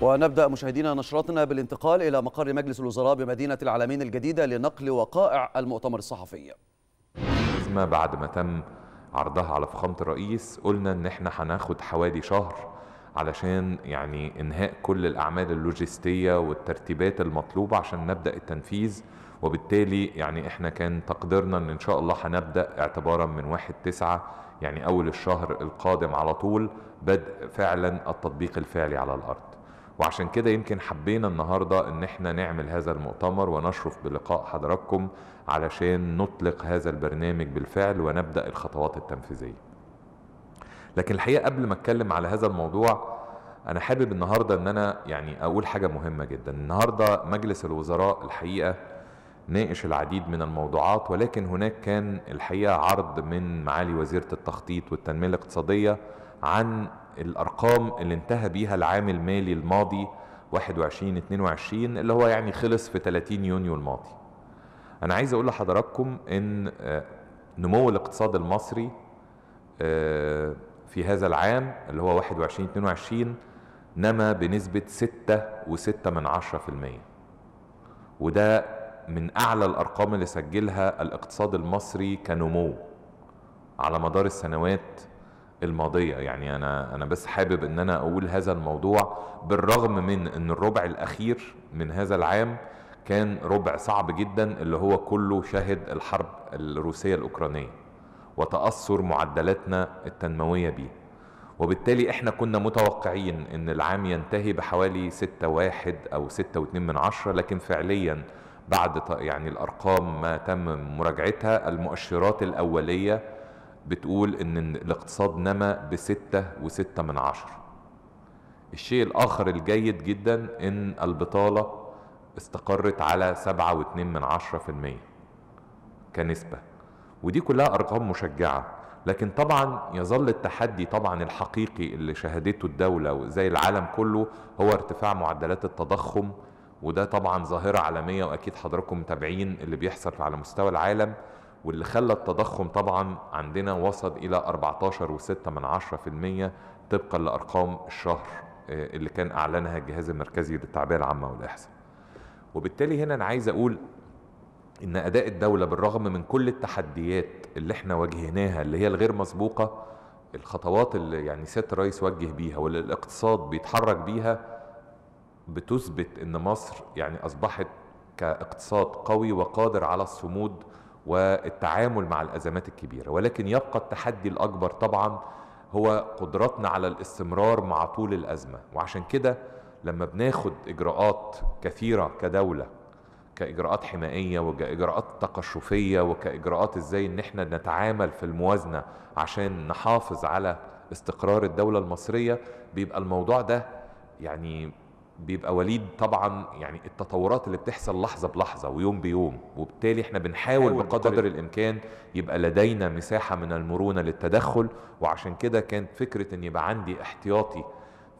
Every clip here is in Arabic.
ونبدأ مشاهدينا نشرتنا بالانتقال إلى مقر مجلس الوزراء بمدينة العالمين الجديدة لنقل وقائع المؤتمر الصحفي ما بعد ما تم عرضها على فخامة الرئيس قلنا إن إحنا هناخد حوالي شهر علشان يعني إنهاء كل الأعمال اللوجستية والترتيبات المطلوبة عشان نبدأ التنفيذ وبالتالي يعني إحنا كان تقديرنا إن إن شاء الله هنبدأ اعتبارا من 1/9 يعني أول الشهر القادم على طول بدء فعلا التطبيق الفعلي على الأرض وعشان كده يمكن حبينا النهاردة ان احنا نعمل هذا المؤتمر ونشرف بلقاء حضراتكم علشان نطلق هذا البرنامج بالفعل ونبدأ الخطوات التنفيذية لكن الحقيقة قبل ما اتكلم على هذا الموضوع انا حابب النهاردة ان انا يعني اقول حاجة مهمة جدا النهاردة مجلس الوزراء الحقيقة ناقش العديد من الموضوعات ولكن هناك كان الحقيقة عرض من معالي وزيرة التخطيط والتنمية الاقتصادية عن الارقام اللي انتهى بيها العام المالي الماضي 21 22 اللي هو يعني خلص في 30 يونيو الماضي انا عايز اقول لحضراتكم ان آه، نمو الاقتصاد المصري آه، في هذا العام اللي هو 21 22 نمى بنسبة 6.6 من وده من أعلى الأرقام اللي سجلها الاقتصاد المصري كنمو على مدار السنوات الماضية يعني أنا أنا بس حابب إن أنا أقول هذا الموضوع بالرغم من إن الربع الأخير من هذا العام كان ربع صعب جدا اللي هو كله شهد الحرب الروسية الأوكرانية وتأثر معدلاتنا التنموية بيه وبالتالي احنا كنا متوقعين ان العام ينتهي بحوالي 6.1 او 6.2 من عشرة لكن فعليا بعد يعني الارقام ما تم مراجعتها المؤشرات الاوليه بتقول ان الاقتصاد نما بستة وستة من عشر الشيء الاخر الجيد جدا ان البطالة استقرت على سبعة واتنين من عشرة في المية كنسبة ودي كلها ارقام مشجعة لكن طبعا يظل التحدي طبعا الحقيقي اللي شهدته الدولة وزي العالم كله هو ارتفاع معدلات التضخم وده طبعا ظاهرة عالمية واكيد حضراتكم متابعين اللي بيحصل على مستوى العالم واللي خلى التضخم طبعا عندنا وصل إلى 14.6% طبقا لأرقام الشهر آه، اللي كان أعلنها الجهاز المركزي للتعبئة العامة والإحصاء وبالتالي هنا أنا عايز أقول إن أداء الدولة بالرغم من كل التحديات اللي احنا واجهناها اللي هي الغير مسبوقة الخطوات اللي يعني سيادة الرئيس وجه بيها واللي الاقتصاد بيتحرك بيها بتثبت ان مصر يعني اصبحت كاقتصاد قوي وقادر على الصمود والتعامل مع الأزمات الكبيرة ولكن يبقى التحدي الأكبر طبعا هو قدرتنا على الاستمرار مع طول الأزمة وعشان كده لما بناخد إجراءات كثيرة كدولة كإجراءات حمائية وكإجراءات تقشفية وكإجراءات إزاي إن إحنا نتعامل في الموازنة عشان نحافظ على استقرار الدولة المصرية بيبقى الموضوع ده يعني بيبقى وليد طبعا يعني التطورات اللي بتحصل لحظه بلحظه ويوم بيوم وبالتالي احنا بنحاول بقدر, بقدر الامكان يبقى لدينا مساحه من المرونه للتدخل وعشان كده كانت فكره ان يبقى عندي احتياطي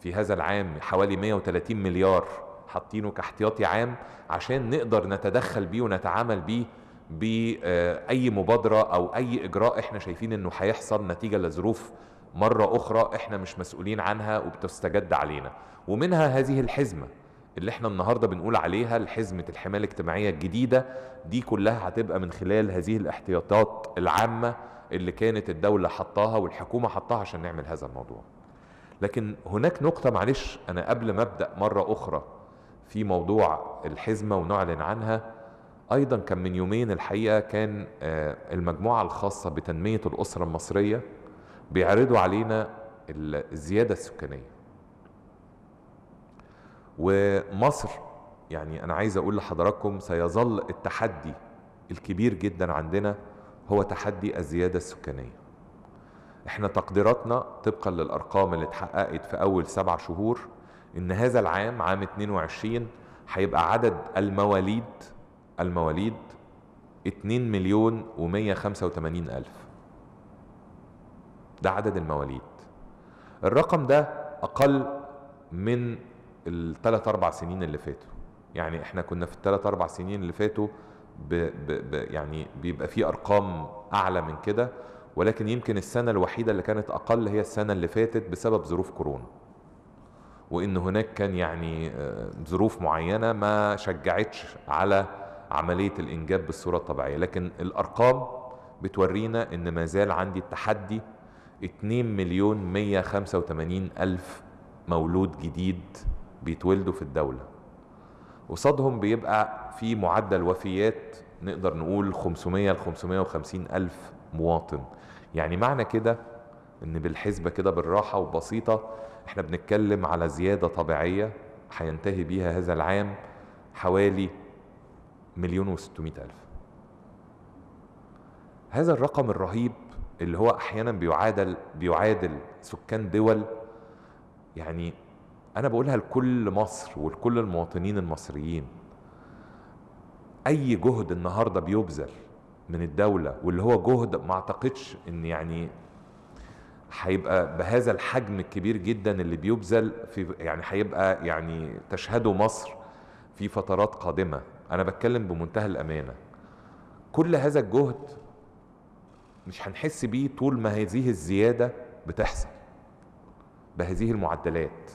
في هذا العام حوالي 130 مليار حاطينه كاحتياطي عام عشان نقدر نتدخل بيه ونتعامل بيه باي مبادره او اي اجراء احنا شايفين انه هيحصل نتيجه لظروف مره اخرى احنا مش مسؤولين عنها وبتستجد علينا ومنها هذه الحزمة اللي احنا النهاردة بنقول عليها الحزمة الحماية الاجتماعية الجديدة دي كلها هتبقى من خلال هذه الاحتياطات العامة اللي كانت الدولة حطاها والحكومة حطاها عشان نعمل هذا الموضوع لكن هناك نقطة معلش أنا قبل ما أبدأ مرة أخرى في موضوع الحزمة ونعلن عنها أيضا كان من يومين الحقيقة كان آه، المجموعة الخاصة بتنمية الأسرة المصرية بيعرضوا علينا الزيادة السكانية ومصر يعني أنا عايز أقول لحضراتكم سيظل التحدي الكبير جدا عندنا هو تحدي الزيادة السكانية احنا تقديراتنا طبقا للأرقام اللي اتحققت في أول سبع شهور إن هذا العام عام 22 هيبقى عدد المواليد المواليد 2 مليون و185 ألف ده عدد المواليد الرقم ده أقل من الثلاث اربع سنين اللي فاتوا يعني احنا كنا في الثلاث اربع سنين اللي فاتوا ب ب ب يعني بيبقى في ارقام اعلى من كده ولكن يمكن السنه الوحيده اللي كانت اقل هي السنه اللي فاتت بسبب ظروف كورونا وان هناك كان يعني آه، ظروف معينه ما شجعتش على عمليه الانجاب بالصوره الطبيعيه لكن الارقام بتورينا ان ما زال عندي التحدي 2 مليون 185 الف مولود جديد بيتولدوا في الدولة قصادهم بيبقى في معدل وفيات نقدر نقول 500 ل 550 ألف مواطن يعني معنى كده ان بالحسبة كده بالراحة وبسيطة احنا بنتكلم على زيادة طبيعية هينتهي بيها هذا العام حوالي مليون وستمائة ألف هذا الرقم الرهيب اللي هو أحيانا بيعادل بيعادل سكان دول يعني انا بقولها لكل مصر ولكل المواطنين المصريين اي جهد النهارده بيبذل من الدوله واللي هو جهد ما اعتقدش ان يعني هيبقى بهذا الحجم الكبير جدا اللي بيبذل في يعني هيبقى يعني تشهده مصر في فترات قادمه انا بتكلم بمنتهى الامانه كل هذا الجهد مش هنحس بيه طول ما هذه الزياده بتحصل بهذه المعدلات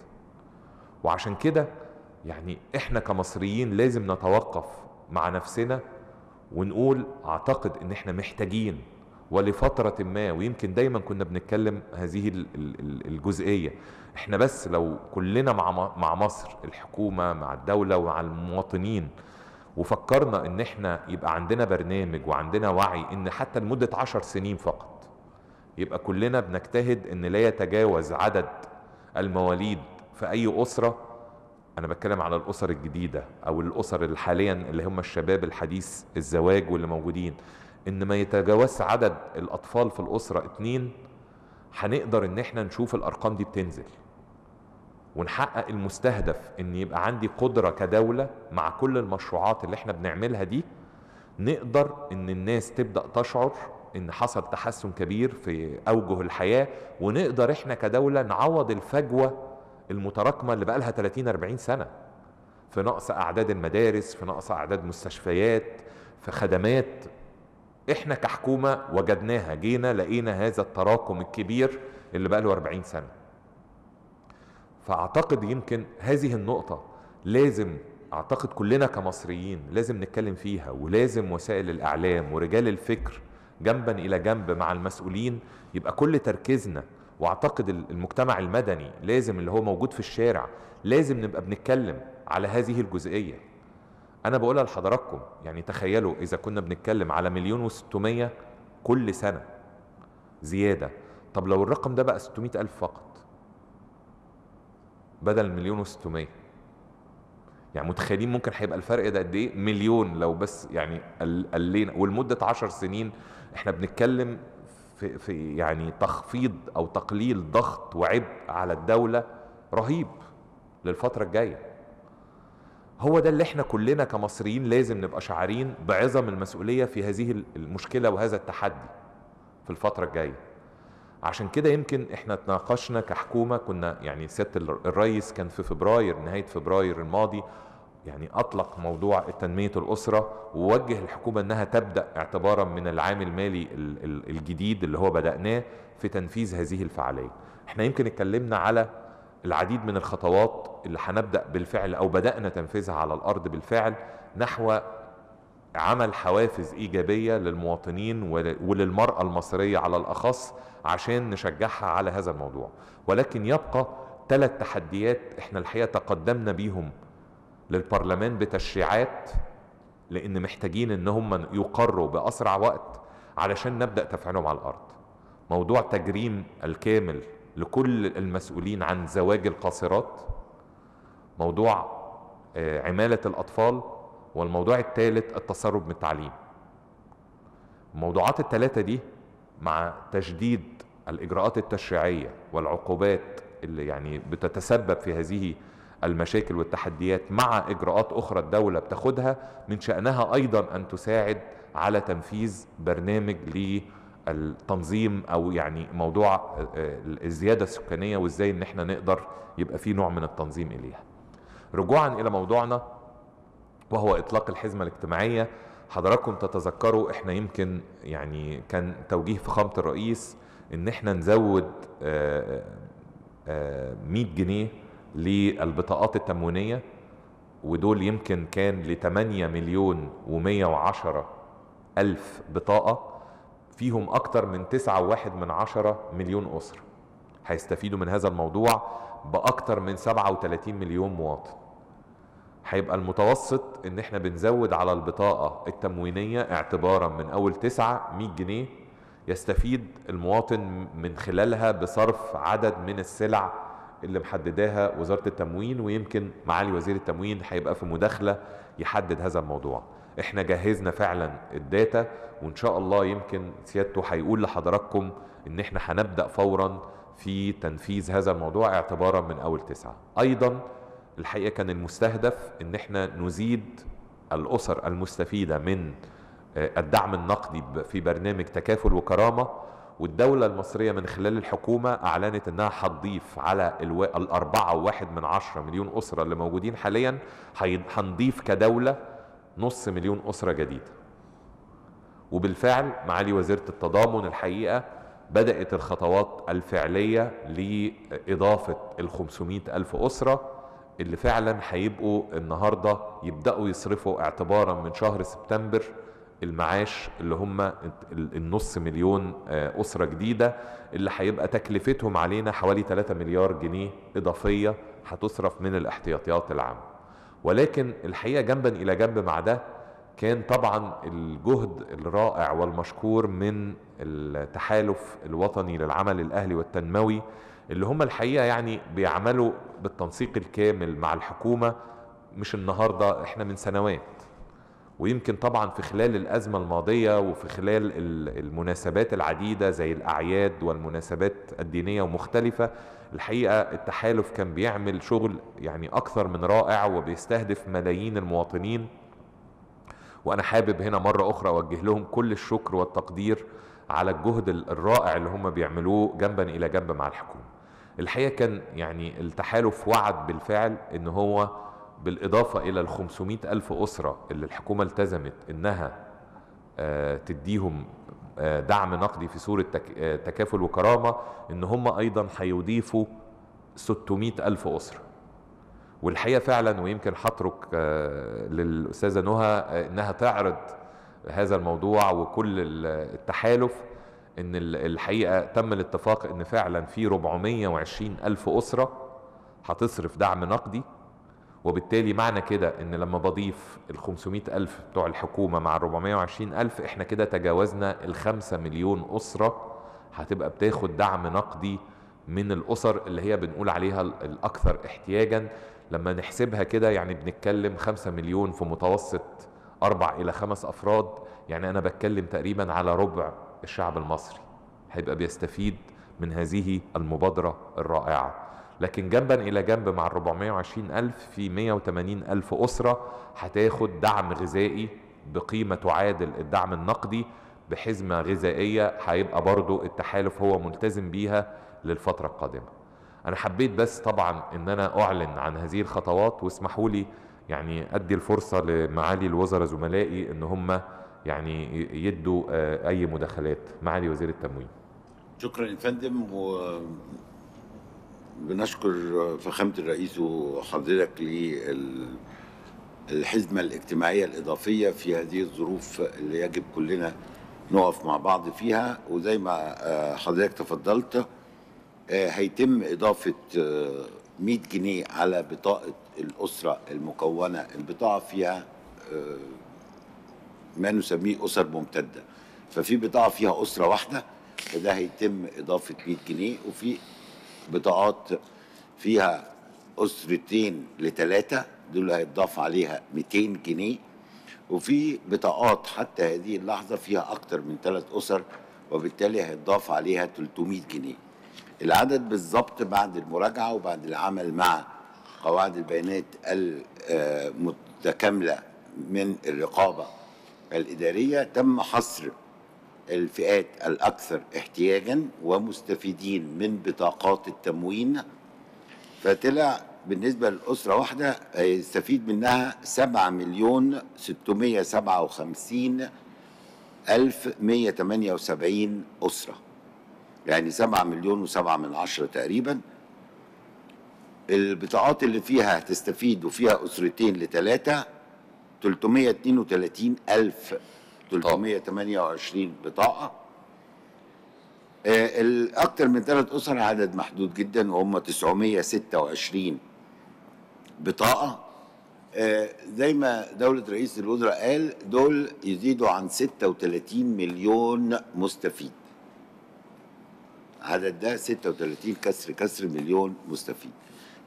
وعشان كده يعني احنا كمصريين لازم نتوقف مع نفسنا ونقول اعتقد ان احنا محتاجين ولفترة ما ويمكن دايما كنا بنتكلم هذه الجزئية احنا بس لو كلنا مع مصر الحكومة مع الدولة ومع المواطنين وفكرنا ان احنا يبقى عندنا برنامج وعندنا وعي ان حتى لمدة عشر سنين فقط يبقى كلنا بنجتهد ان لا يتجاوز عدد المواليد في اي اسره انا بتكلم على الاسر الجديده او الاسر اللي حاليا اللي هم الشباب الحديث الزواج واللي موجودين ان ما يتجاوزش عدد الاطفال في الاسره اتنين هنقدر ان احنا نشوف الارقام دي بتنزل ونحقق المستهدف ان يبقى عندي قدره كدوله مع كل المشروعات اللي احنا بنعملها دي نقدر ان الناس تبدا تشعر ان حصل تحسن كبير في اوجه الحياه ونقدر احنا كدوله نعوض الفجوه المتراكمه اللي بقى لها 30 40 سنه في نقص اعداد المدارس في نقص اعداد مستشفيات في خدمات احنا كحكومه وجدناها جينا لقينا هذا التراكم الكبير اللي بقى له 40 سنه فاعتقد يمكن هذه النقطه لازم اعتقد كلنا كمصريين لازم نتكلم فيها ولازم وسائل الاعلام ورجال الفكر جنبا الى جنب مع المسؤولين يبقى كل تركيزنا واعتقد المجتمع المدني لازم اللي هو موجود في الشارع لازم نبقى بنتكلم على هذه الجزئيه انا بقولها لحضراتكم يعني تخيلوا اذا كنا بنتكلم على مليون و600 كل سنه زياده طب لو الرقم ده بقى 600 الف فقط بدل مليون و600 يعني متخيلين ممكن هيبقى الفرق ده قد ايه مليون لو بس يعني قلينا ولمده 10 سنين احنا بنتكلم في, في يعني تخفيض أو تقليل ضغط وعبء على الدولة رهيب للفترة الجاية هو ده اللي احنا كلنا كمصريين لازم نبقى شعارين بعظم المسؤولية في هذه المشكلة وهذا التحدي في الفترة الجاية عشان كده يمكن احنا تناقشنا كحكومة كنا يعني سيادة الرئيس كان في فبراير نهاية فبراير الماضي يعني أطلق موضوع تنمية الأسرة ووجه الحكومة أنها تبدأ اعتبارا من العام المالي الجديد اللي هو بدأناه في تنفيذ هذه الفعالية احنا يمكن اتكلمنا على العديد من الخطوات اللي هنبدأ بالفعل أو بدأنا تنفيذها على الأرض بالفعل نحو عمل حوافز إيجابية للمواطنين وللمرأة المصرية على الأخص عشان نشجعها على هذا الموضوع ولكن يبقى ثلاث تحديات احنا الحقيقة تقدمنا بيهم للبرلمان بتشريعات لان محتاجين ان هم يقروا باسرع وقت علشان نبدا تفعيلهم على الارض موضوع تجريم الكامل لكل المسؤولين عن زواج القاصرات موضوع آه، عماله الاطفال والموضوع الثالث التسرب من التعليم الموضوعات الثلاثه دي مع تجديد الاجراءات التشريعيه والعقوبات اللي يعني بتتسبب في هذه المشاكل والتحديات مع إجراءات أخرى الدولة بتاخدها من شأنها أيضا أن تساعد على تنفيذ برنامج للتنظيم أو يعني موضوع آه، الزيادة السكانية وإزاي إن إحنا نقدر يبقى في نوع من التنظيم إليها رجوعا إلى موضوعنا وهو إطلاق الحزمة الاجتماعية حضراتكم تتذكروا احنا يمكن يعني كان توجيه فخامة الرئيس ان احنا نزود 100 آه، آه، جنيه للبطاقات التموينيه ودول يمكن كان ل 8 مليون و110 الف بطاقه فيهم اكتر من 9.1 من مليون اسره هيستفيدوا من هذا الموضوع باكتر من 37 مليون مواطن هيبقى المتوسط ان احنا بنزود على البطاقه التموينيه اعتبارا من اول 9 100 جنيه يستفيد المواطن من خلالها بصرف عدد من السلع اللي محدداها وزاره التموين ويمكن معالي وزير التموين هيبقى في مداخله يحدد هذا الموضوع احنا جهزنا فعلا الداتا وان شاء الله يمكن سيادته هيقول لحضراتكم ان احنا هنبدا فورا في تنفيذ هذا الموضوع اعتبارا من اول تسعة ايضا الحقيقه كان المستهدف ان احنا نزيد الاسر المستفيده من آه، الدعم النقدي في برنامج تكافل وكرامه والدولة المصرية من خلال الحكومة أعلنت أنها هتضيف على الو... الأربعة وواحد من عشرة مليون أسرة اللي موجودين حاليا هنضيف كدولة نص مليون أسرة جديدة وبالفعل معالي وزيرة التضامن الحقيقة بدأت الخطوات الفعلية لإضافة ال 500 ألف أسرة اللي فعلا هيبقوا النهاردة يبدأوا يصرفوا اعتبارا من شهر سبتمبر المعاش اللي هم النص مليون آه، أسرة جديدة اللي هيبقى تكلفتهم علينا حوالي 3 مليار جنيه إضافية هتصرف من الاحتياطيات العامة ولكن الحقيقة جنبا إلى جنب مع ده كان طبعا الجهد الرائع والمشكور من التحالف الوطني للعمل الأهلي والتنموي اللي هم الحقيقة يعني بيعملوا بالتنسيق الكامل مع الحكومة مش النهاردة احنا من سنوات ويمكن طبعا في خلال الأزمة الماضية وفي خلال المناسبات العديدة زي الأعياد والمناسبات الدينية ومختلفة الحقيقة التحالف كان بيعمل شغل يعني أكثر من رائع وبيستهدف ملايين المواطنين وأنا حابب هنا مرة أخرى أوجه لهم كل الشكر والتقدير على الجهد الرائع اللي هم بيعملوه جنبا إلى جنب مع الحكومة الحقيقة كان يعني التحالف وعد بالفعل إن هو بالإضافة إلى ال ألف أسرة اللي الحكومة التزمت إنها آه، تديهم آه، دعم نقدي في صورة آه، تكافل وكرامة إن هم أيضا هيضيفوا 600 ألف أسرة والحقيقة فعلا ويمكن حترك للأستاذة نهى إنها تعرض هذا الموضوع وكل التحالف إن الحقيقة تم الاتفاق إن فعلا في 420 ألف أسرة هتصرف دعم نقدي وبالتالي معنى كده ان لما بضيف ال 500 ألف بتوع الحكومة مع ال 420 ألف احنا كده تجاوزنا ال 5 مليون أسرة هتبقى بتاخد دعم نقدي من الأسر اللي هي بنقول عليها الأكثر احتياجا لما نحسبها كده يعني بنتكلم 5 مليون في متوسط أربع إلى خمس أفراد يعني أنا بتكلم تقريبا على ربع الشعب المصري هيبقى بيستفيد من هذه المبادرة الرائعة لكن جنبا الى جنب مع ال 420 الف في 180 الف اسره هتاخد دعم غذائي بقيمه تعادل الدعم النقدي بحزمه غذائيه هيبقى برضو التحالف هو ملتزم بيها للفتره القادمه. انا حبيت بس طبعا ان انا اعلن عن هذه الخطوات واسمحوا لي يعني ادي الفرصه لمعالي الوزراء زملائي ان هم يعني يدوا آه، اي مداخلات معالي وزير التموين. شكرا يا فندم و بنشكر فخامة الرئيس وحضرتك للحزمة الاجتماعية الإضافية في هذه الظروف اللي يجب كلنا نقف مع بعض فيها وزي ما آه، حضرتك تفضلت آه، هيتم إضافة 100 آه، جنيه على بطاقة الأسرة المكونة البطاقة فيها ما نسميه أسر ممتدة ففي بطاقة فيها أسرة واحدة فده هيتم إضافة 100 جنيه وفي بطاقات فيها اسرتين لثلاثه دول هيتضاف عليها 200 جنيه وفي بطاقات حتى هذه اللحظه فيها اكتر من ثلاث اسر وبالتالي هيتضاف عليها 300 جنيه العدد بالظبط بعد المراجعه وبعد العمل مع قواعد البيانات المتكامله من الرقابه الاداريه تم حصر الفئات الأكثر احتياجا ومستفيدين من بطاقات التموين فطلع بالنسبة لأسرة واحدة يستفيد منها 7 مليون 657 ألف 178 أسرة يعني 7 مليون و7 من عشرة تقريبا البطاقات اللي فيها هتستفيد وفيها أسرتين لثلاثة 332 ألف 328 بطاقه آه، اكتر من ثلاث اسر عدد محدود جدا وهم 926 بطاقه آه، زي ما دوله رئيس الوزراء قال دول يزيدوا عن 36 مليون مستفيد عدد ده 36 كسر كسر مليون مستفيد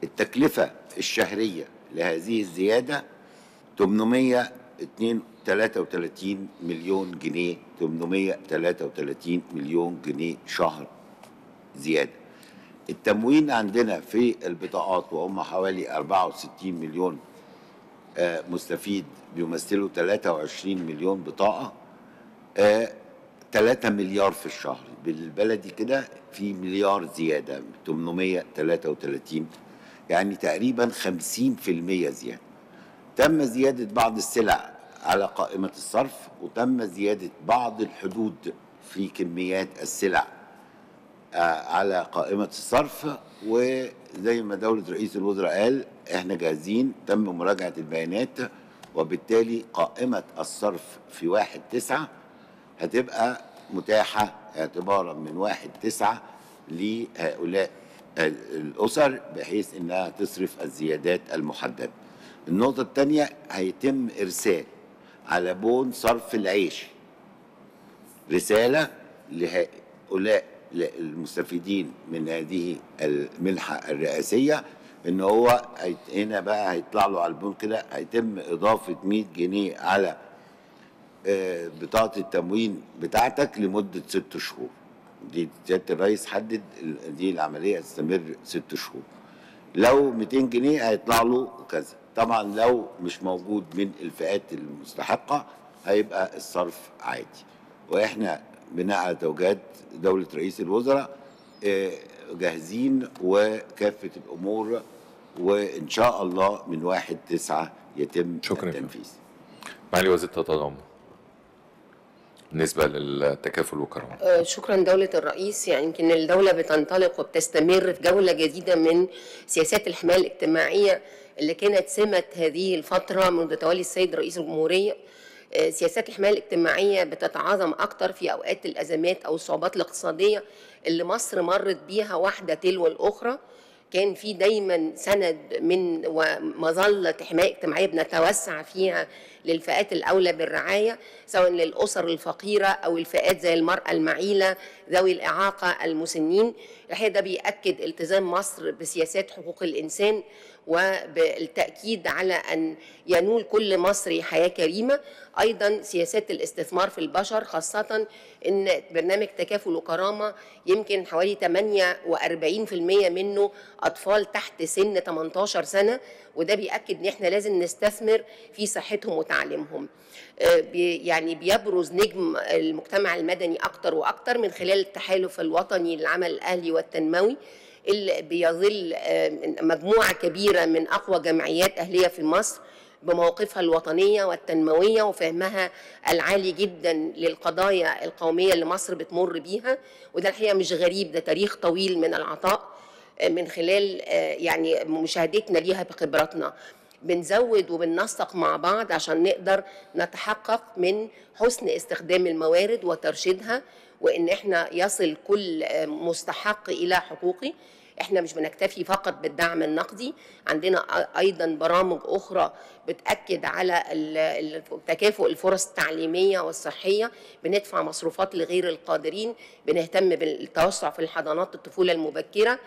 التكلفه الشهريه لهذه الزياده 800 233 مليون جنيه 833 مليون جنيه شهر زياده التموين عندنا في البطاقات وهم حوالي 64 مليون آه، مستفيد بيمثلوا 23 مليون بطاقه 3 آه، مليار في الشهر بالبلدي كده في مليار زياده 833 يعني تقريبا 50% زياده تم زياده بعض السلع على قائمة الصرف وتم زيادة بعض الحدود في كميات السلع آه، على قائمة الصرف وزي ما دولة رئيس الوزراء قال احنا جاهزين تم مراجعة البيانات وبالتالي قائمة الصرف في واحد تسعة هتبقى متاحة اعتبارا من واحد تسعة لهؤلاء الأسر بحيث أنها تصرف الزيادات المحددة النقطة الثانية هيتم إرسال على بون صرف العيش رسالة لهؤلاء المستفيدين من هذه المنحة الرئاسية ان هو هنا بقى هيطلع له على البون كده هيتم اضافة 100 جنيه على آه، بطاقة التموين بتاعتك لمدة ست شهور دي سيادة الرئيس حدد دي العملية هتستمر ست شهور لو 200 جنيه هيطلع له كذا طبعا لو مش موجود من الفئات المستحقه هيبقى الصرف عادي واحنا بناء على توجيهات دوله رئيس الوزراء آه، جاهزين وكافه الامور وان شاء الله من واحد تسعة يتم شكرا التنفيذ معالي وزير التضامن بالنسبة للتكافل والكرامة آه، شكرا دولة الرئيس يعني يمكن الدولة بتنطلق وبتستمر في جولة جديدة من سياسات الحماية الاجتماعية اللي كانت سمة هذه الفترة منذ تولي السيد رئيس الجمهورية آه، سياسات الحماية الاجتماعية بتتعاظم أكتر في أوقات الأزمات أو الصعوبات الاقتصادية اللي مصر مرت بيها واحدة تلو الأخرى كان في دايما سند من ومظله حمايه اجتماعيه بنتوسع فيها للفئات الاولى بالرعايه سواء للاسر الفقيره او الفئات زي المراه المعيله ذوي الاعاقه المسنين الحقيقه ده بياكد التزام مصر بسياسات حقوق الانسان وبالتأكيد على أن ينول كل مصري حياة كريمة أيضا سياسات الاستثمار في البشر خاصة أن برنامج تكافل وكرامة يمكن حوالي 48% منه أطفال تحت سن 18 سنة وده بيأكد أن احنا لازم نستثمر في صحتهم وتعليمهم آه، يعني بيبرز نجم المجتمع المدني أكتر وأكتر من خلال التحالف الوطني للعمل الأهلي والتنموي اللي بيظل آه، مجموعة كبيرة من أقوى جمعيات أهلية في مصر بمواقفها الوطنية والتنموية وفهمها العالي جدا للقضايا القومية اللي مصر بتمر بيها وده الحقيقة مش غريب ده تاريخ طويل من العطاء آه، من خلال آه، يعني مشاهدتنا ليها بخبراتنا بنزود وبننسق مع بعض عشان نقدر نتحقق من حسن استخدام الموارد وترشيدها وان احنا يصل كل آه، مستحق الى حقوقه احنا مش بنكتفي فقط بالدعم النقدي عندنا ايضا برامج اخرى بتاكد على تكافؤ الفرص التعليميه والصحيه بندفع مصروفات لغير القادرين بنهتم بالتوسع في الحضانات الطفوله المبكره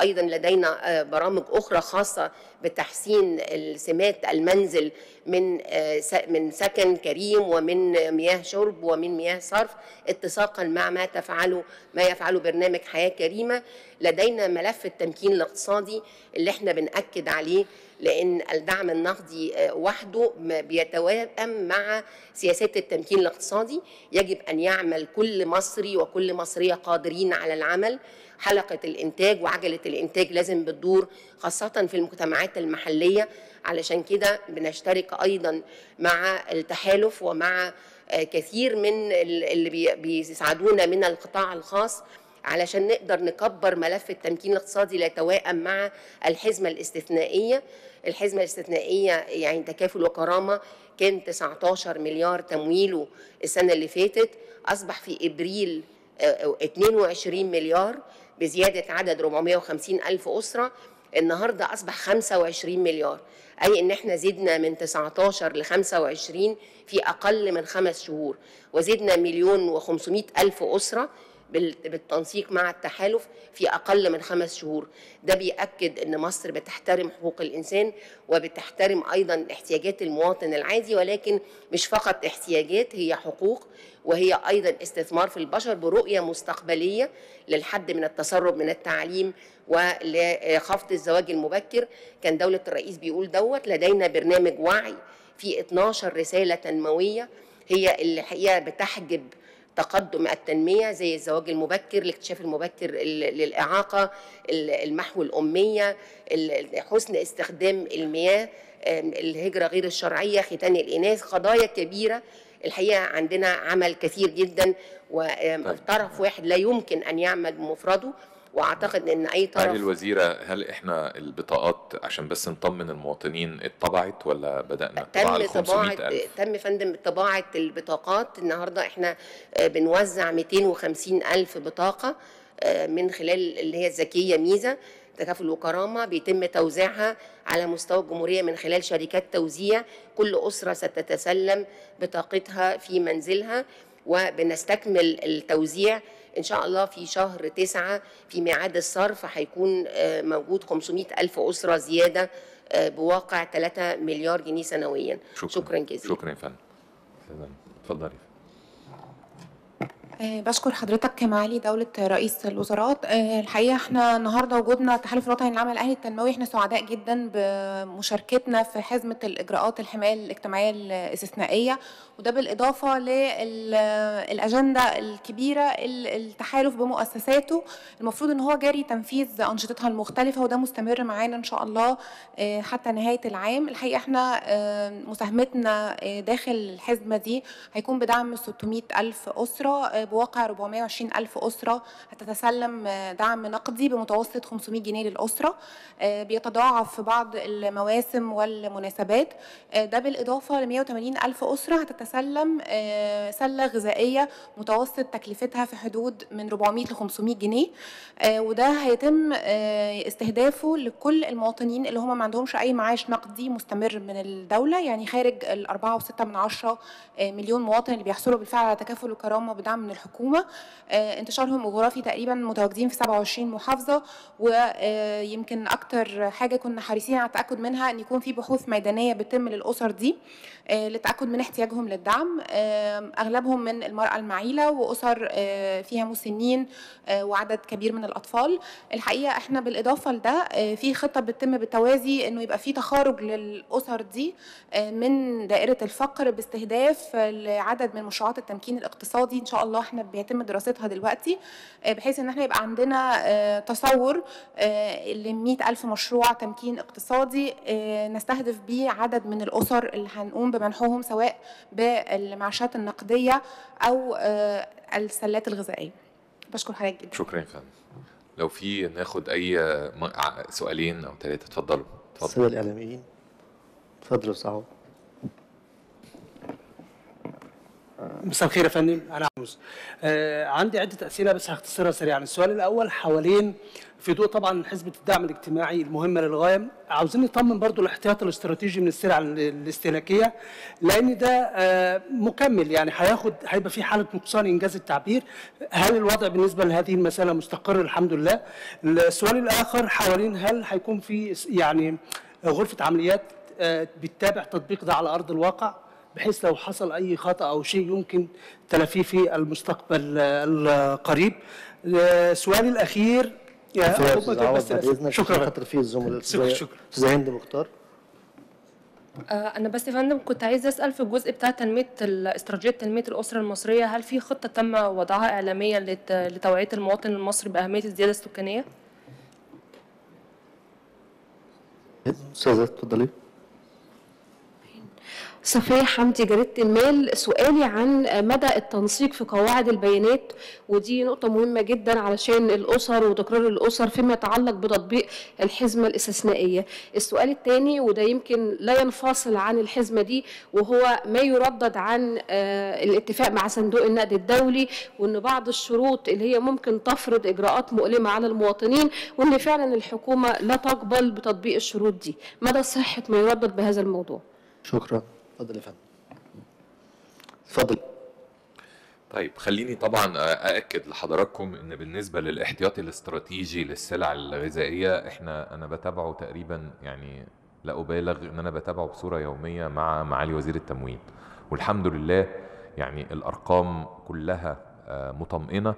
ايضا لدينا آه، برامج اخرى خاصه بتحسين سمات المنزل من آه، من سكن كريم ومن مياه شرب ومن مياه صرف اتساقا مع ما تفعله ما يفعله برنامج حياه كريمه لدينا ملف التمكين الاقتصادي اللي احنا بناكد عليه لان الدعم النقدي آه، وحده بيتوائم مع سياسات التمكين الاقتصادي يجب ان يعمل كل مصري وكل مصريه قادرين على العمل حلقه الانتاج وعجله الانتاج لازم بتدور خاصه في المجتمعات المحليه علشان كده بنشترك ايضا مع التحالف ومع آه، كثير من اللي بيساعدونا من القطاع الخاص علشان نقدر نكبر ملف التمكين الاقتصادي ليتوائم مع الحزمه الاستثنائيه الحزمه الاستثنائيه يعني تكافل وكرامه كان 19 مليار تمويله السنه اللي فاتت اصبح في ابريل 22 آه، آه، مليار بزياده عدد 450 الف اسره النهارده اصبح 25 مليار اي ان احنا زدنا من 19 ل 25 في اقل من خمس شهور وزدنا مليون و500 الف اسره بالتنسيق مع التحالف في أقل من خمس شهور ده بيأكد أن مصر بتحترم حقوق الإنسان وبتحترم أيضا احتياجات المواطن العادي ولكن مش فقط احتياجات هي حقوق وهي أيضا استثمار في البشر برؤية مستقبلية للحد من التسرب من التعليم ولخفض الزواج المبكر كان دولة الرئيس بيقول دوت لدينا برنامج وعي في 12 رسالة تنموية هي اللي الحقيقة بتحجب تقدم التنمية زي الزواج المبكر الاكتشاف المبكر للإعاقة المحو الأمية حسن استخدام المياه الهجرة غير الشرعية ختان الإناث قضايا كبيرة الحقيقة عندنا عمل كثير جدا وطرف طيب. واحد لا يمكن أن يعمل بمفرده واعتقد ان اي طرف هل الوزيره هل احنا البطاقات عشان بس نطمن المواطنين اتطبعت ولا بدانا تم طباعه تم فندم طباعه البطاقات النهارده احنا آه، بنوزع 250 الف بطاقه آه، من خلال اللي هي الذكيه ميزه تكافل وكرامه بيتم توزيعها على مستوى الجمهوريه من خلال شركات توزيع كل اسره ستتسلم بطاقتها في منزلها وبنستكمل التوزيع ان شاء الله في شهر تسعة في ميعاد الصرف هيكون آه، موجود 500 ألف أسرة زيادة آه، بواقع 3 مليار جنيه سنويا شكرا, شكرا جزيلا شكرا يا فندم تفضلي آه، بشكر حضرتك معالي دولة رئيس الوزراء آه، الحقيقة احنا النهاردة وجودنا تحالف الوطني العمل الأهلي التنموي احنا سعداء جدا بمشاركتنا في حزمة الإجراءات الحماية الاجتماعية الاستثنائية وده بالإضافة للأجندة الكبيرة التحالف بمؤسساته المفروض ان هو جاري تنفيذ أنشطتها المختلفة وده مستمر معانا إن شاء الله آه، حتى نهاية العام الحقيقة احنا مساهمتنا داخل الحزمة دي هيكون بدعم 600 ألف أسرة بواقع 420 ألف أسرة هتتسلم آه، دعم نقدي بمتوسط 500 جنيه للأسرة آه، بيتضاعف في بعض المواسم والمناسبات آه، ده بالإضافة ل 180 ألف أسرة هتتسلم سلة غذائية متوسط تكلفتها في حدود من 400 ل 500 جنيه وده هيتم استهدافه لكل المواطنين اللي هم ما عندهمش أي معاش نقدي مستمر من الدولة يعني خارج ال 4.6 مليون مواطن اللي بيحصلوا بالفعل على تكافل الكرامة بدعم من الحكومه آه، انتشارهم الجغرافي تقريبا متواجدين في 27 محافظه ويمكن آه، اكتر حاجه كنا حريصين على التاكد منها ان يكون في بحوث ميدانيه بتتم للاسر دي للتأكد آه، من احتياجهم للدعم آه، أغلبهم من المرأة المعيلة وأسر آه، فيها مسنين وعدد كبير من الأطفال الحقيقة احنا بالإضافة لده في خطة بتتم بالتوازي أنه يبقى في تخارج للأسر دي من دائرة الفقر باستهداف لعدد من مشروعات التمكين الاقتصادي إن شاء الله احنا بيتم دراستها دلوقتي بحيث أن احنا يبقى عندنا تصور ل ألف مشروع تمكين اقتصادي نستهدف بيه عدد من الأسر اللي هنقوم بمنحهم سواء بالمعاشات النقديه او آه، السلات الغذائيه بشكر حضرتك جدا شكرا يا فندم لو في ناخد اي سؤالين او ثلاثه اتفضلوا اتفضلوا الساده الاعلاميين اتفضلوا يا مساء الخير يا فندم انا عاوز آه عندي عده اسئله بس هختصرها سريعا السؤال الاول حوالين في ضوء طبعا حزبه الدعم الاجتماعي المهمه للغايه عاوزين نطمن برضو الاحتياط الاستراتيجي من السلع الاستهلاكيه لان ده آه مكمل يعني هياخد هيبقى في حاله نقصان انجاز التعبير هل الوضع بالنسبه لهذه المساله مستقر الحمد لله السؤال الاخر حوالين هل هيكون في يعني غرفه عمليات آه، بتتابع تطبيق ده على ارض الواقع بحيث لو حصل أي خطأ أو شيء يمكن تلافيه في المستقبل القريب آه، سؤالي الأخير يا شكرا خاطر في الزملاء شكرا هند مختار آه، أنا بس يا فندم كنت عايز أسأل في الجزء بتاع تنمية استراتيجية تنمية الأسرة المصرية هل في خطة تم وضعها إعلاميا لتوعية المواطن المصري بأهمية الزيادة السكانية؟ أستاذة اتفضلي صفية حمدي جريدة المال سؤالي عن مدى التنسيق في قواعد البيانات ودي نقطة مهمة جدا علشان الأسر وتكرار الأسر فيما يتعلق بتطبيق الحزمة الاستثنائية السؤال الثاني وده يمكن لا ينفصل عن الحزمة دي وهو ما يردد عن آه، الاتفاق مع صندوق النقد الدولي وأن بعض الشروط اللي هي ممكن تفرض إجراءات مؤلمة على المواطنين وأن فعلا الحكومة لا تقبل بتطبيق الشروط دي مدى صحة ما يردد بهذا الموضوع شكرا اتفضل يا فندم اتفضل طيب خليني طبعا ااكد لحضراتكم ان بالنسبه للاحتياطي الاستراتيجي للسلع الغذائيه احنا انا بتابعه تقريبا يعني لا ابالغ ان انا بتابعه بصوره يوميه مع معالي وزير التموين والحمد لله يعني الارقام كلها آه، مطمئنه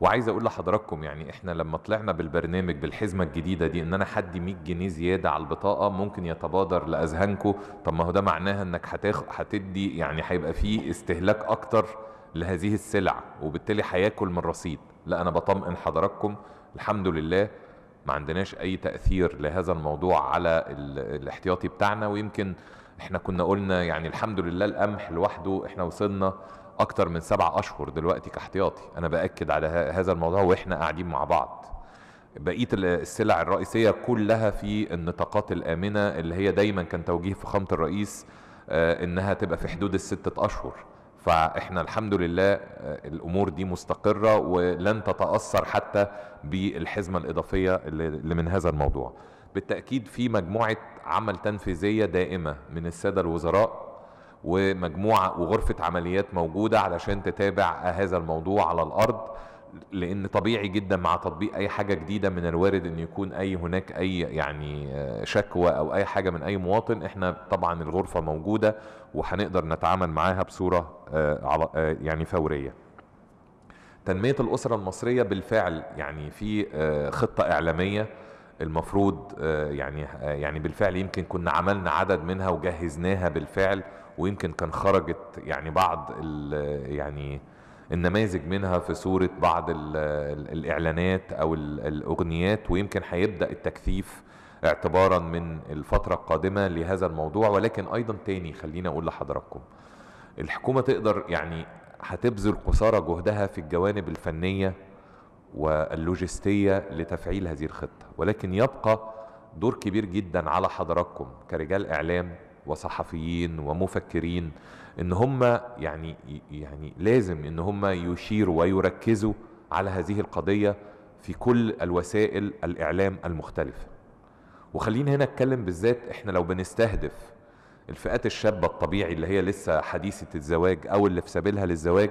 وعايز اقول لحضراتكم يعني احنا لما طلعنا بالبرنامج بالحزمه الجديده دي ان انا حدي 100 جنيه زياده على البطاقه ممكن يتبادر لاذهانكم طب ما هو ده معناها انك هتاخد هتدي يعني هيبقى فيه استهلاك اكتر لهذه السلع وبالتالي هياكل من رصيد لا انا بطمئن حضراتكم الحمد لله ما عندناش اي تاثير لهذا الموضوع على الاحتياطي بتاعنا ويمكن احنا كنا قلنا يعني الحمد لله القمح لوحده احنا وصلنا اكتر من سبع اشهر دلوقتي كاحتياطي انا باكد على هذا الموضوع واحنا قاعدين مع بعض بقيه السلع الرئيسيه كلها في النطاقات الامنه اللي هي دايما كان توجيه فخامه الرئيس آه، انها تبقى في حدود الستة اشهر فاحنا الحمد لله آه، الامور دي مستقره ولن تتاثر حتى بالحزمه الاضافيه اللي من هذا الموضوع بالتاكيد في مجموعه عمل تنفيذيه دائمه من الساده الوزراء ومجموعه وغرفه عمليات موجوده علشان تتابع هذا الموضوع على الارض لان طبيعي جدا مع تطبيق اي حاجه جديده من الوارد ان يكون اي هناك اي يعني آه، شكوى او اي حاجه من اي مواطن احنا طبعا الغرفه موجوده وهنقدر نتعامل معاها بصوره آه، آه، يعني فوريه تنميه الاسره المصريه بالفعل يعني في خطه اعلاميه المفروض يعني يعني بالفعل يمكن كنا عملنا عدد منها وجهزناها بالفعل ويمكن كان خرجت يعني بعض يعني النماذج منها في صورة بعض ال الإعلانات أو الأغنيات ويمكن هيبدأ التكثيف اعتبارا من الفترة القادمة لهذا الموضوع ولكن أيضا تاني خلينا أقول لحضراتكم الحكومة تقدر يعني هتبذل قصارى جهدها في الجوانب الفنية واللوجستية لتفعيل هذه الخطة ولكن يبقى دور كبير جدا على حضراتكم كرجال إعلام وصحفيين ومفكرين ان هم يعني يعني لازم ان هم يشيروا ويركزوا على هذه القضيه في كل الوسائل الاعلام المختلفه وخلينا هنا اتكلم بالذات احنا لو بنستهدف الفئات الشابه الطبيعي اللي هي لسه حديثه الزواج او اللي في سبيلها للزواج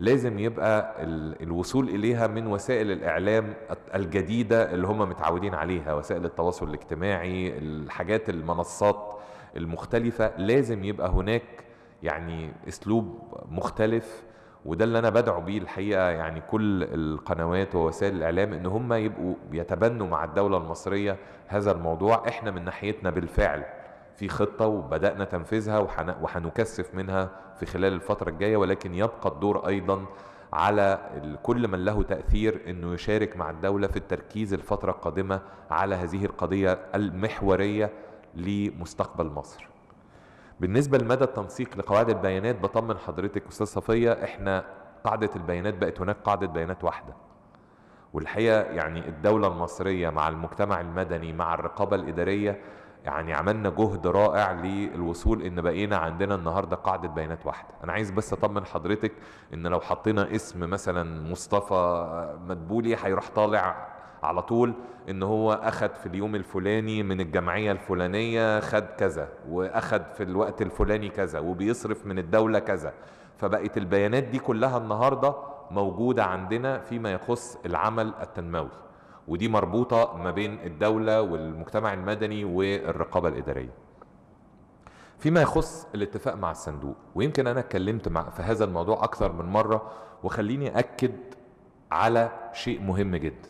لازم يبقى الوصول اليها من وسائل الاعلام الجديده اللي هم متعودين عليها وسائل التواصل الاجتماعي الحاجات المنصات المختلفه لازم يبقى هناك يعني اسلوب مختلف وده اللي انا بدعو بيه الحقيقه يعني كل القنوات ووسائل الاعلام ان هم يبقوا يتبنوا مع الدوله المصريه هذا الموضوع احنا من ناحيتنا بالفعل في خطه وبدانا تنفيذها وهنكثف منها في خلال الفتره الجايه ولكن يبقى الدور ايضا على كل من له تاثير انه يشارك مع الدوله في التركيز الفتره القادمه على هذه القضيه المحوريه لمستقبل مصر بالنسبة لمدى التنسيق لقواعد البيانات بطمن حضرتك أستاذ صفية إحنا قاعدة البيانات بقت هناك قاعدة بيانات واحدة والحقيقة يعني الدولة المصرية مع المجتمع المدني مع الرقابة الإدارية يعني عملنا جهد رائع للوصول ان بقينا عندنا النهارده قاعده بيانات واحده انا عايز بس اطمن حضرتك ان لو حطينا اسم مثلا مصطفى مدبولي هيروح طالع على طول ان هو اخد في اليوم الفلاني من الجمعيه الفلانيه خد كذا واخد في الوقت الفلاني كذا وبيصرف من الدوله كذا فبقت البيانات دي كلها النهارده موجوده عندنا فيما يخص العمل التنموي ودي مربوطه ما بين الدوله والمجتمع المدني والرقابه الاداريه فيما يخص الاتفاق مع الصندوق ويمكن انا اتكلمت مع في هذا الموضوع اكثر من مره وخليني اكد على شيء مهم جدا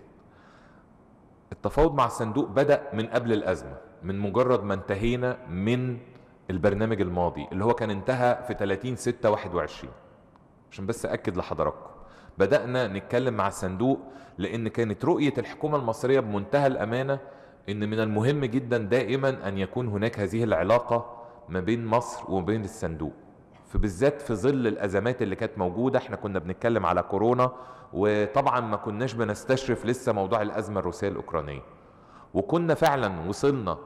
التفاوض مع الصندوق بدأ من قبل الأزمة من مجرد ما انتهينا من البرنامج الماضي اللي هو كان انتهى في 30 6 21 عشان بس أكد لحضراتكم بدأنا نتكلم مع الصندوق لأن كانت رؤية الحكومة المصرية بمنتهى الأمانة أن من المهم جدا دائما أن يكون هناك هذه العلاقة ما بين مصر وما بين الصندوق فبالذات في ظل الازمات اللي كانت موجوده احنا كنا بنتكلم على كورونا وطبعا ما كناش بنستشرف لسه موضوع الازمه الروسيه الاوكرانيه وكنا فعلا وصلنا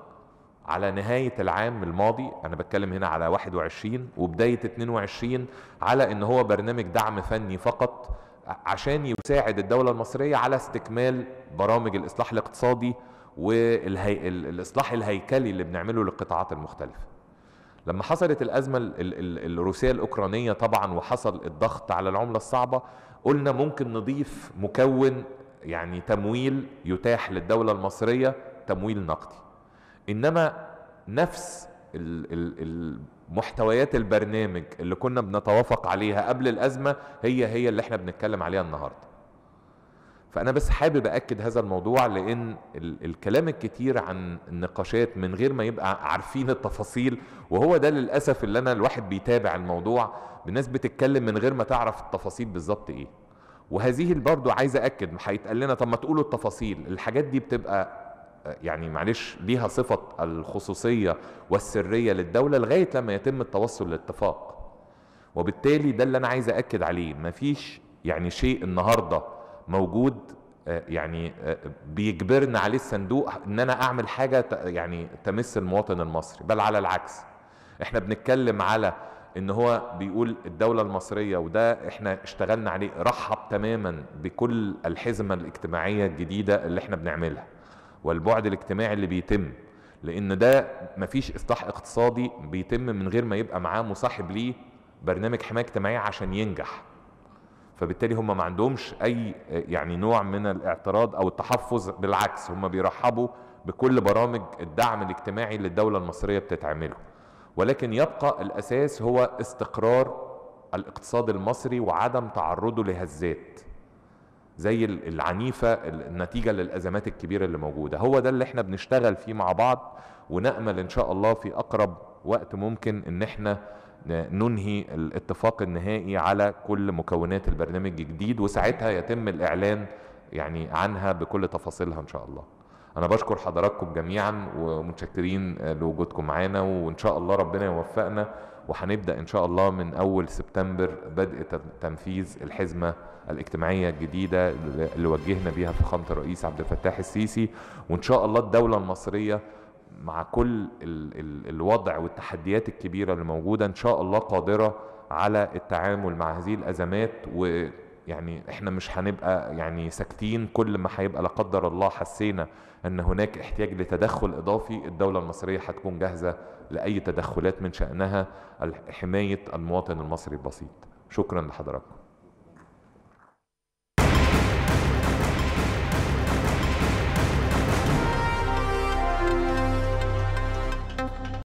على نهاية العام الماضي أنا بتكلم هنا على 21 وبداية 22 على إن هو برنامج دعم فني فقط عشان يساعد الدولة المصرية على استكمال برامج الإصلاح الاقتصادي والإصلاح الهيكلي اللي بنعمله للقطاعات المختلفة لما حصلت الأزمة الروسية الأوكرانية طبعا وحصل الضغط على العملة الصعبة قلنا ممكن نضيف مكون يعني تمويل يتاح للدولة المصرية تمويل نقدي إنما نفس محتويات البرنامج اللي كنا بنتوافق عليها قبل الأزمة هي هي اللي احنا بنتكلم عليها النهاردة فأنا بس حابب أكد هذا الموضوع لأن الكلام الكتير عن النقاشات من غير ما يبقى عارفين التفاصيل وهو ده للأسف اللي أنا الواحد بيتابع الموضوع الناس بتتكلم من غير ما تعرف التفاصيل بالظبط إيه وهذه برضه عايز أكد هيتقال لنا طب ما تقولوا التفاصيل الحاجات دي بتبقى يعني معلش ليها صفة الخصوصية والسرية للدولة لغاية لما يتم التوصل لاتفاق وبالتالي ده اللي أنا عايز أكد عليه مفيش يعني شيء النهارده موجود آه، يعني آه، بيجبرنا عليه الصندوق ان انا اعمل حاجه يعني تمس المواطن المصري بل على العكس احنا بنتكلم على ان هو بيقول الدولة المصرية وده احنا اشتغلنا عليه رحب تماما بكل الحزمة الاجتماعية الجديدة اللي احنا بنعملها والبعد الاجتماعي اللي بيتم لان ده مفيش اصلاح اقتصادي بيتم من غير ما يبقى معاه مصاحب ليه برنامج حماية اجتماعية عشان ينجح فبالتالي هم ما عندهمش اي يعني نوع من الاعتراض او التحفظ بالعكس هم بيرحبوا بكل برامج الدعم الاجتماعي اللي الدوله المصريه بتتعمله ولكن يبقى الاساس هو استقرار الاقتصاد المصري وعدم تعرضه لهزات زي العنيفه النتيجه للازمات الكبيره اللي موجوده هو ده اللي احنا بنشتغل فيه مع بعض ونامل ان شاء الله في اقرب وقت ممكن ان احنا ننهي الاتفاق النهائي على كل مكونات البرنامج الجديد وساعتها يتم الإعلان يعني عنها بكل تفاصيلها إن شاء الله أنا بشكر حضراتكم جميعا ومتشكرين لوجودكم معانا وإن شاء الله ربنا يوفقنا وهنبدأ إن شاء الله من أول سبتمبر بدء تنفيذ الحزمة الاجتماعية الجديدة اللي وجهنا بيها فخامة الرئيس عبد الفتاح السيسي وإن شاء الله الدولة المصرية مع كل الـ الـ الوضع والتحديات الكبيرة اللي موجودة إن شاء الله قادرة على التعامل مع هذه الأزمات ويعني إحنا مش هنبقى يعني ساكتين كل ما هيبقى لا قدر الله حسينا أن هناك احتياج لتدخل إضافي الدولة المصرية هتكون جاهزة لأي تدخلات من شأنها حماية المواطن المصري البسيط شكرا لحضراتكم